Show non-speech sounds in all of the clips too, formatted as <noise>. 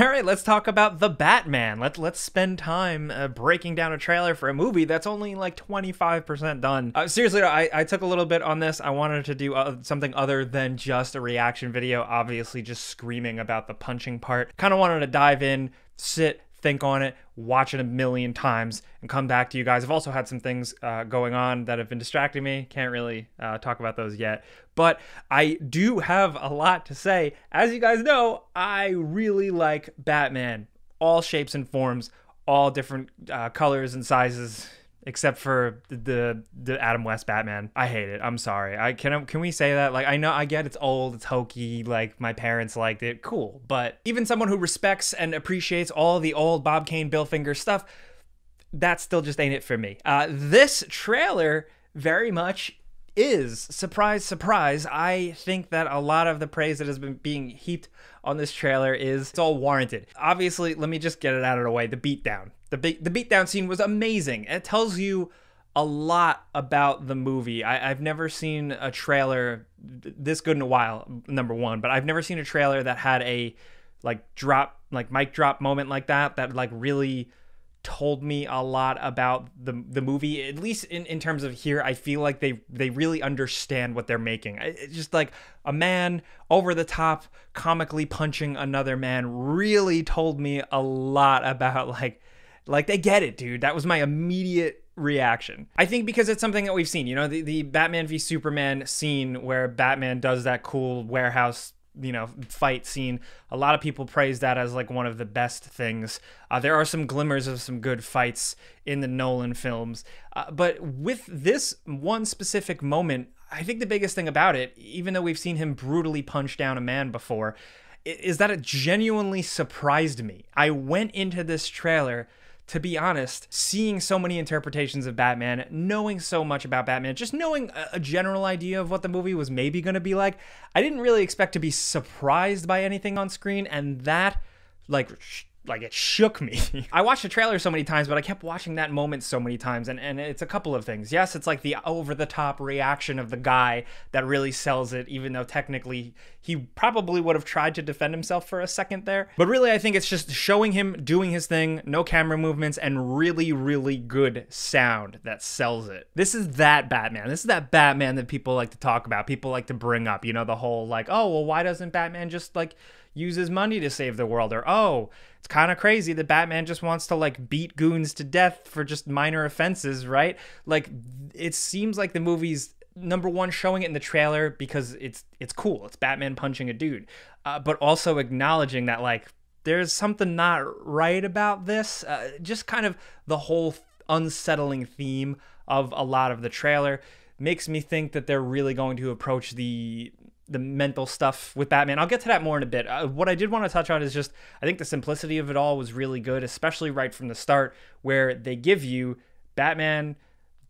All right, let's talk about the Batman. Let let's spend time uh, breaking down a trailer for a movie that's only like 25% done. Uh, seriously, I I took a little bit on this. I wanted to do uh, something other than just a reaction video, obviously just screaming about the punching part. Kind of wanted to dive in, sit, think on it, watch it a million times, and come back to you guys. I've also had some things uh, going on that have been distracting me. Can't really uh, talk about those yet. But I do have a lot to say. As you guys know, I really like Batman, all shapes and forms, all different uh, colors and sizes except for the the Adam West Batman. I hate it. I'm sorry. I can can we say that? Like I know I get it's old, it's hokey, like my parents liked it. Cool. But even someone who respects and appreciates all the old Bob Kane Bill Finger stuff, that still just ain't it for me. Uh, this trailer very much is surprise surprise i think that a lot of the praise that has been being heaped on this trailer is it's all warranted obviously let me just get it out of the way the beatdown the beat, the beatdown scene was amazing. It tells you a lot about the movie. I, have never seen a trailer this good in a while. Number one, but I've never seen a trailer that had a like drop, like mic drop moment like that. That like really told me a lot about the the movie. At least in, in terms of here, I feel like they they really understand what they're making. It's just like a man over the top, comically punching another man. Really told me a lot about like like they get it, dude. That was my immediate reaction. I think because it's something that we've seen, you know, the, the Batman v Superman scene where Batman does that cool warehouse you know fight scene a lot of people praise that as like one of the best things uh, there are some glimmers of some good fights in the nolan films uh, but with this one specific moment i think the biggest thing about it even though we've seen him brutally punch down a man before is that it genuinely surprised me i went into this trailer to be honest, seeing so many interpretations of Batman, knowing so much about Batman, just knowing a general idea of what the movie was maybe going to be like, I didn't really expect to be surprised by anything on screen, and that like like it shook me. <laughs> I watched the trailer so many times, but I kept watching that moment so many times, and and it's a couple of things. Yes, it's like the over the top reaction of the guy that really sells it, even though technically he probably would have tried to defend himself for a second there. But really, I think it's just showing him doing his thing, no camera movements, and really really good sound that sells it. This is that Batman. This is that Batman that people like to talk about. People like to bring up. You know, the whole like, oh well, why doesn't Batman just like uses money to save the world or oh it's kind of crazy that batman just wants to like beat goons to death for just minor offenses right like it seems like the movie's number one showing it in the trailer because it's it's cool it's batman punching a dude uh, but also acknowledging that like there's something not right about this uh, just kind of the whole unsettling theme of a lot of the trailer makes me think that they're really going to approach the the mental stuff with Batman. I'll get to that more in a bit. Uh, what I did want to touch on is just I think the simplicity of it all was really good, especially right from the start, where they give you Batman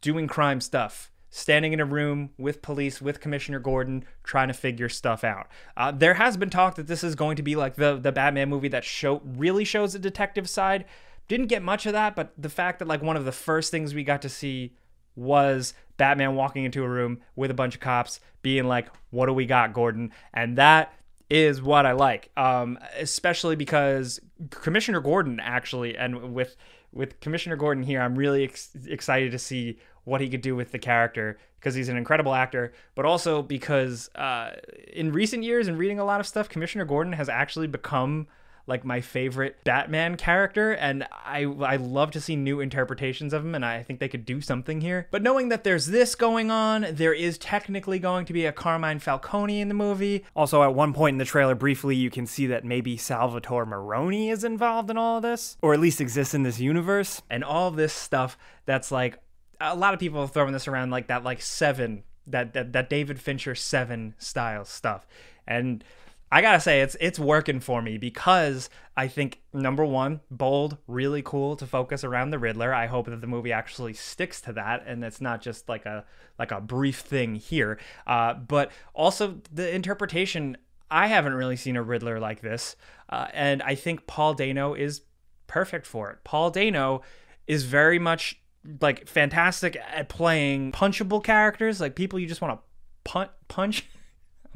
doing crime stuff, standing in a room with police, with Commissioner Gordon, trying to figure stuff out. Uh, there has been talk that this is going to be like the the Batman movie that show really shows the detective side. Didn't get much of that, but the fact that like one of the first things we got to see was Batman walking into a room with a bunch of cops being like, What do we got, Gordon? And that is what I like, um, especially because Commissioner Gordon actually, and with with Commissioner Gordon here, I'm really ex- excited to see what he could do with the character because he's an incredible actor, but also because uh, in recent years and reading a lot of stuff, Commissioner Gordon has actually become like my favorite Batman character, and I I love to see new interpretations of him, and I think they could do something here. But knowing that there's this going on, there is technically going to be a Carmine Falcone in the movie. Also, at one point in the trailer, briefly, you can see that maybe Salvatore Maroni is involved in all of this, or at least exists in this universe, and all this stuff that's like. A lot of people throwing this around like that, like seven that that, that David Fincher seven style stuff. And I gotta say it's it's working for me because I think number one, bold, really cool to focus around the Riddler. I hope that the movie actually sticks to that and it's not just like a like a brief thing here. Uh, but also the interpretation. I haven't really seen a Riddler like this, uh, and I think Paul Dano is perfect for it. Paul Dano is very much like fantastic at playing punchable characters, like people you just want to punt punch. <laughs>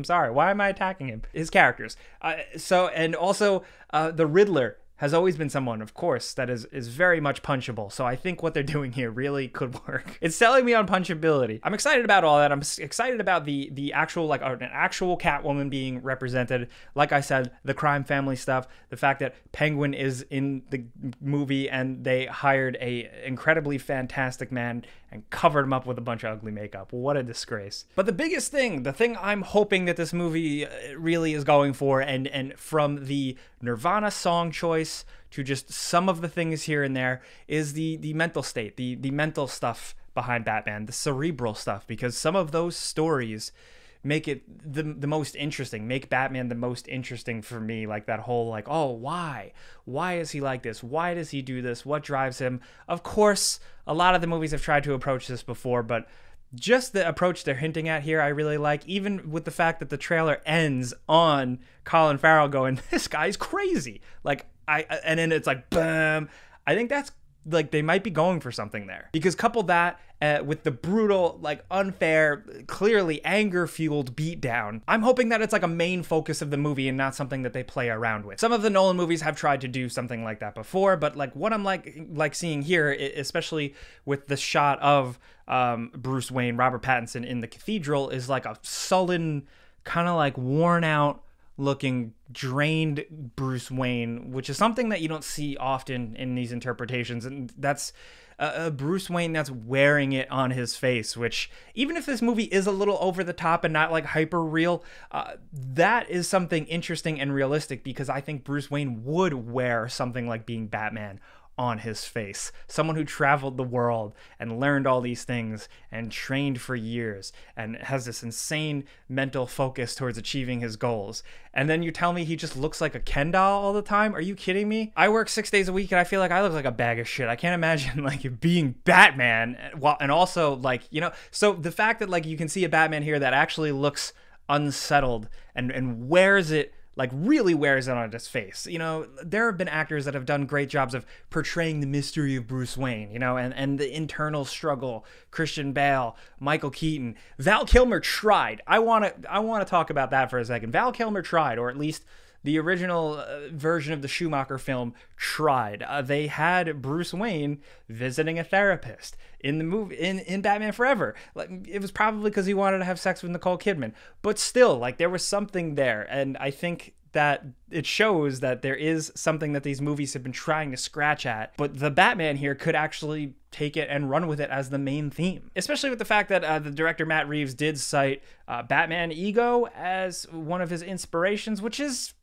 I'm sorry. Why am I attacking him? His characters. Uh, so, and also uh, the Riddler has always been someone, of course, that is is very much punchable. So I think what they're doing here really could work. <laughs> It's selling me on punchability. I'm excited about all that. I'm excited about the the actual like uh, an actual Catwoman being represented. Like I said, the crime family stuff, the fact that Penguin is in the movie and they hired a incredibly fantastic man and covered him up with a bunch of ugly makeup. What a disgrace. But the biggest thing, the thing I'm hoping that this movie uh, really is going for, and, and from the Nirvana song choice to just some of the things here and there, is the, the mental state, the, the mental stuff behind Batman, the cerebral stuff, because some of those stories make it the the most interesting make batman the most interesting for me like that whole like oh why why is he like this why does he do this what drives him of course a lot of the movies have tried to approach this before but just the approach they're hinting at here i really like even with the fact that the trailer ends on colin farrell going <laughs> this guy's crazy like i and then it's like boom i think that's like they might be going for something there because couple that uh, with the brutal, like unfair, clearly anger fueled beatdown. I'm hoping that it's like a main focus of the movie and not something that they play around with. Some of the Nolan movies have tried to do something like that before, but like what I'm like like seeing here, especially with the shot of um, Bruce Wayne, Robert Pattinson in the cathedral, is like a sullen, kind of like worn out looking drained Bruce Wayne, which is something that you don't see often in these interpretations, and that's a Bruce Wayne that's wearing it on his face, which even if this movie is a little over the top and not like hyper real, uh, that is something interesting and realistic because I think Bruce Wayne would wear something like being Batman on his face. Someone who traveled the world and learned all these things and trained for years and has this insane mental focus towards achieving his goals. And then you tell me he just looks like a Ken doll all the time? Are you kidding me? I work six days a week and I feel like I look like a bag of shit. I can't imagine <laughs> like being Batman. And also, like, you know, so the fact that like you can see a Batman here that actually looks unsettled and, and wears it like really wears it on his face. You know, there have been actors that have done great jobs of portraying the mystery of Bruce Wayne, you know, and, and the internal struggle. Christian Bale, Michael Keaton, Val Kilmer tried. I want to I want to talk about that for a second. Val Kilmer tried or at least the original uh, version of the Schumacher film tried. Uh, they had Bruce Wayne visiting a therapist in the movie in, in Batman Forever. Like, it was probably because he wanted to have sex with Nicole Kidman, but still, like there was something there, and I think that it shows that there is something that these movies have been trying to scratch at, but the Batman here could actually take it and run with it as the main theme. Especially with the fact that uh, the director Matt Reeves did cite uh, Batman Ego as one of his inspirations, which is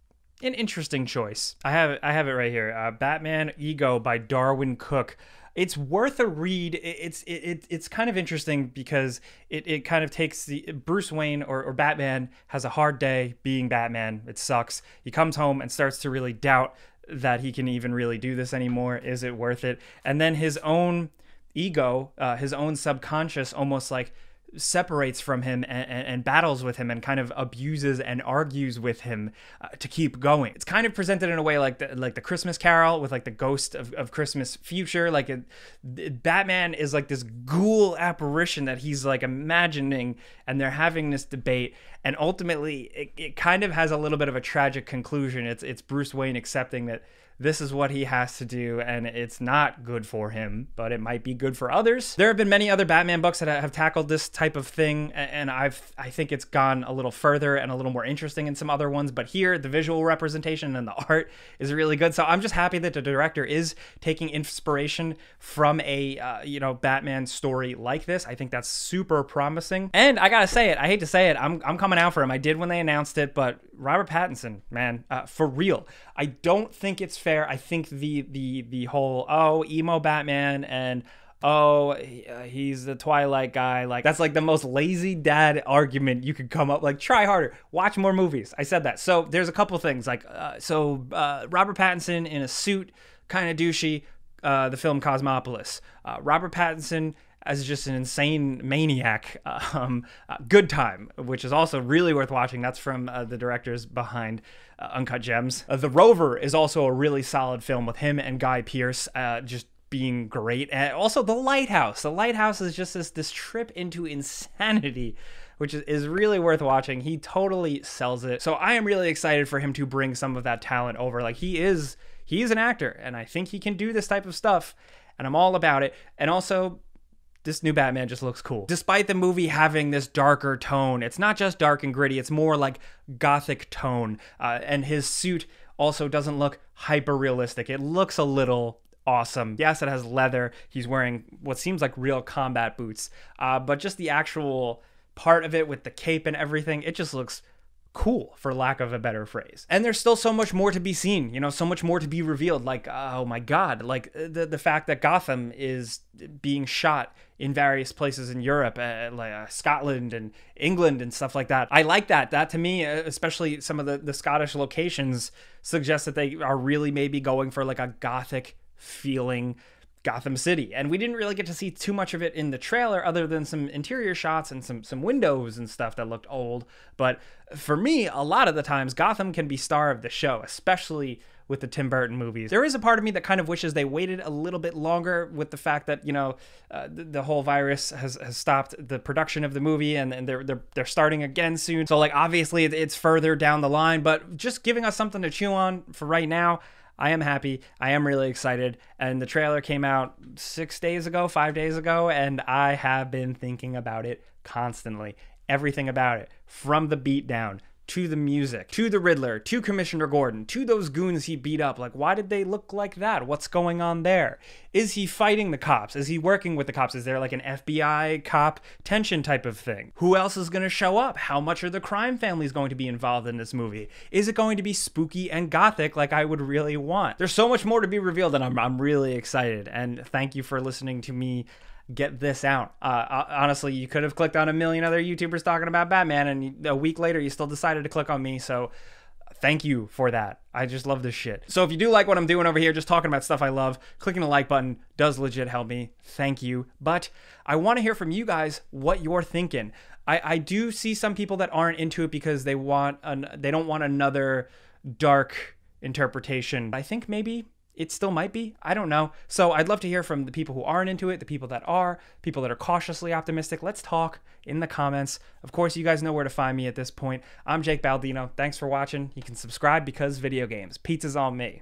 an interesting choice. I have I have it right here. Uh, Batman Ego by Darwin Cook. It's worth a read. It's it, it, it's kind of interesting because it, it kind of takes the Bruce Wayne or, or Batman has a hard day being Batman. It sucks. He comes home and starts to really doubt that he can even really do this anymore. Is it worth it? And then his own ego, uh, his own subconscious, almost like separates from him and, and, battles with him and kind of abuses and argues with him uh, to keep going. It's kind of presented in a way like the, like the Christmas Carol with like the ghost of, of Christmas future. Like it, Batman is like this ghoul apparition that he's like imagining and they're having this debate. And ultimately it, it kind of has a little bit of a tragic conclusion. It's, it's Bruce Wayne accepting that this is what he has to do, and it's not good for him, but it might be good for others. There have been many other Batman books that have tackled this type of thing, and I've I think it's gone a little further and a little more interesting in some other ones. But here, the visual representation and the art is really good. So I'm just happy that the director is taking inspiration from a uh, you know Batman story like this. I think that's super promising. And I gotta say it, I hate to say it, I'm I'm coming out for him. I did when they announced it, but Robert Pattinson, man, uh, for real, I don't think it's fair. I think the the the whole oh emo Batman and oh uh, he's the Twilight guy like that's like the most lazy dad argument you could come up. Like try harder, watch more movies. I said that. So there's a couple things like uh, so uh, Robert Pattinson in a suit, kind of douchey. Uh, the film Cosmopolis. Uh, Robert Pattinson as just an insane maniac. <laughs> Um, uh, Good Time, which is also really worth watching. That's from uh, the directors behind uh, Uncut Gems. Uh, the Rover is also a really solid film with him and Guy Pearce. Uh, just being great. And also The Lighthouse. The Lighthouse is just this this trip into insanity which is, is really worth watching. He totally sells it. So I am really excited for him to bring some of that talent over. Like he is he's an actor and I think he can do this type of stuff and I'm all about it. And also this new Batman just looks cool. Despite the movie having this darker tone, it's not just dark and gritty, it's more like gothic tone. Uh, and his suit also doesn't look hyper realistic. It looks a little awesome. Yes, it has leather. He's wearing what seems like real combat boots, uh, but just the actual part of it with the cape and everything, it just looks cool for lack of a better phrase and there's still so much more to be seen you know so much more to be revealed like oh my god like uh, the the fact that gotham is being shot in various places in Europe, uh, like uh, Scotland and England and stuff like that. I like that. That to me, uh, especially some of the, the Scottish locations, suggests that they are really maybe going for like a gothic feeling Gotham City. And we didn't really get to see too much of it in the trailer other than some interior shots and some some windows and stuff that looked old. But for me, a lot of the times Gotham can be star of the show, especially with the Tim Burton movies. There is a part of me that kind of wishes they waited a little bit longer with the fact that, you know, uh, the, the, whole virus has, has stopped the production of the movie and, and they're, they're, they're starting again soon. So like obviously it's further down the line, but just giving us something to chew on for right now. I am happy. I am really excited. And the trailer came out six days ago, five days ago, and I have been thinking about it constantly. Everything about it, from the beatdown to the music, to the Riddler, to Commissioner Gordon, to those goons he beat up. Like, why did they look like that? What's going on there? Is he fighting the cops? Is he working with the cops? Is there like an FBI cop tension type of thing? Who else is going to show up? How much are the crime families going to be involved in this movie? Is it going to be spooky and gothic like I would really want? There's so much more to be revealed, and I'm, I'm really excited. And thank you for listening to me get this out. Uh, uh, honestly, you could have clicked on a million other YouTubers talking about Batman, and a week later, you still decided to click on me. So, thank you for that. I just love this shit. So, if you do like what I'm doing over here, just talking about stuff I love, clicking the like button does legit help me. Thank you. But I want to hear from you guys what you're thinking. I, I do see some people that aren't into it because they want an, they don't want another dark interpretation. I think maybe it still might be. I don't know. So I'd love to hear from the people who aren't into it, the people that are, people that are cautiously optimistic. Let's talk in the comments. Of course, you guys know where to find me at this point. I'm Jake Baldino. Thanks for watching. You can subscribe because video games. Pizza's on me.